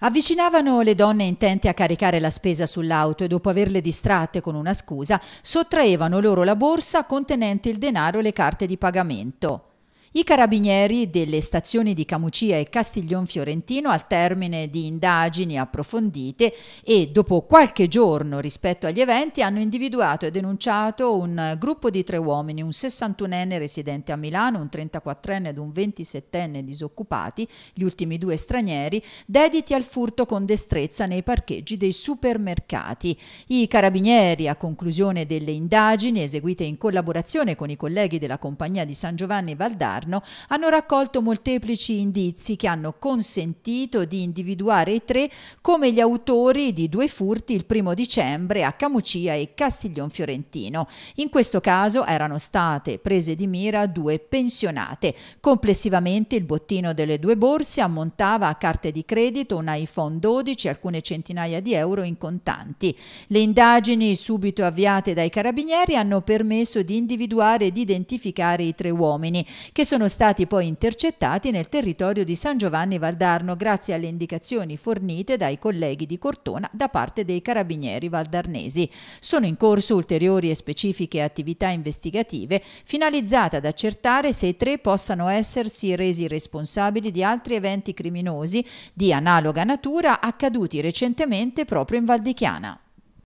Avvicinavano le donne intente a caricare la spesa sull'auto e dopo averle distratte con una scusa, sottraevano loro la borsa contenente il denaro e le carte di pagamento. I carabinieri delle stazioni di Camucia e Castiglion Fiorentino al termine di indagini approfondite e dopo qualche giorno rispetto agli eventi hanno individuato e denunciato un gruppo di tre uomini, un 61enne residente a Milano, un 34enne ed un 27enne disoccupati, gli ultimi due stranieri, dediti al furto con destrezza nei parcheggi dei supermercati. I carabinieri a conclusione delle indagini eseguite in collaborazione con i colleghi della compagnia di San Giovanni Valdari, governo hanno raccolto molteplici indizi che hanno consentito di individuare i tre come gli autori di due furti il primo dicembre a Camucia e Castiglion Fiorentino. In questo caso erano state prese di mira due pensionate. Complessivamente il bottino delle due borse ammontava a carte di credito, un iPhone 12 e alcune centinaia di euro in contanti. Le indagini subito avviate dai carabinieri hanno permesso di individuare ed identificare i tre uomini che sono stati poi intercettati nel territorio di San Giovanni Valdarno grazie alle indicazioni fornite dai colleghi di Cortona da parte dei carabinieri valdarnesi. Sono in corso ulteriori e specifiche attività investigative finalizzate ad accertare se i tre possano essersi resi responsabili di altri eventi criminosi di analoga natura accaduti recentemente proprio in Valdichiana.